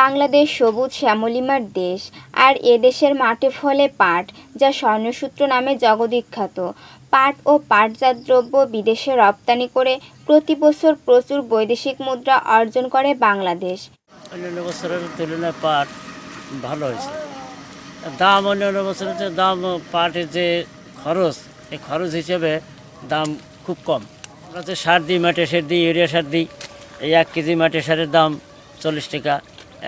বাংলাদেশ সবুজ শ্যামলিমার দেশ আর এ দেশের মাঠে ফলে পাট যা স্বর্ণসূত্র নামে জগবিখ্যাত পাট ও পাটজাত দ্রব্য বিদেশে রপ্তানি করে প্রতি বছর প্রচুর বৈদেশিক মুদ্রা অর্জন করে বাংলাদেশ অন্যান্য বছরের তুলনায় পাট ভালো হয়েছে দাম অন্যান্য বছরের যে দাম পাটের যে খরচ এই খরচ হিসেবে দাম খুব কম আমরা যে সার দিই মাঠে সার দিই ইউরিয়া সার দিই এই এক কেজি মাঠে সারের দাম চল্লিশ টাকা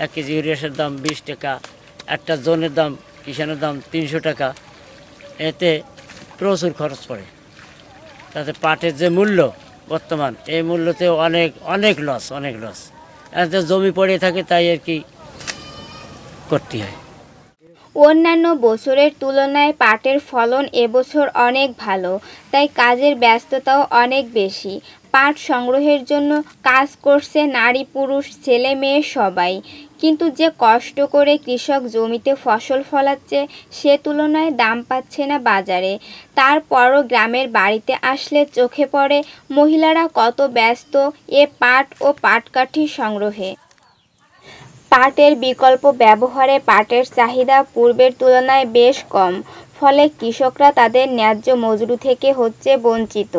এক কেজি ইউরিয়াসের দাম বিশ টাকা একটা জোনের দাম কিষানের দাম তিনশো টাকা এতে প্রচুর খরচ পড়ে তাতে পাটের যে মূল্য বর্তমান এই মূল্যতে অনেক অনেক লস অনেক লস এতে জমি পড়ে থাকে তাই আর কি করতে হয় অন্যান্য বছরের তুলনায় পাটের ফলন এবছর অনেক ভালো তাই কাজের ব্যস্ততাও অনেক বেশি পাঠ সংগ্রহের জন্য কাজ করছে নারী পুরুষ ছেলে মেয়ে সবাই কিন্তু যে কষ্ট করে কৃষক জমিতে ফসল ফলাচ্ছে সে তুলনায় দাম পাচ্ছে না বাজারে তারপরও গ্রামের বাড়িতে আসলে চোখে পড়ে মহিলারা কত ব্যস্ত এ পাট ও পাটকাঠি সংগ্রহে পাটের বিকল্প ব্যবহারে পাটের চাহিদা পূর্বের তুলনায় বেশ কম ফলে কৃষকরা তাদের ন্যায্য মজুরি থেকে হচ্ছে বঞ্চিত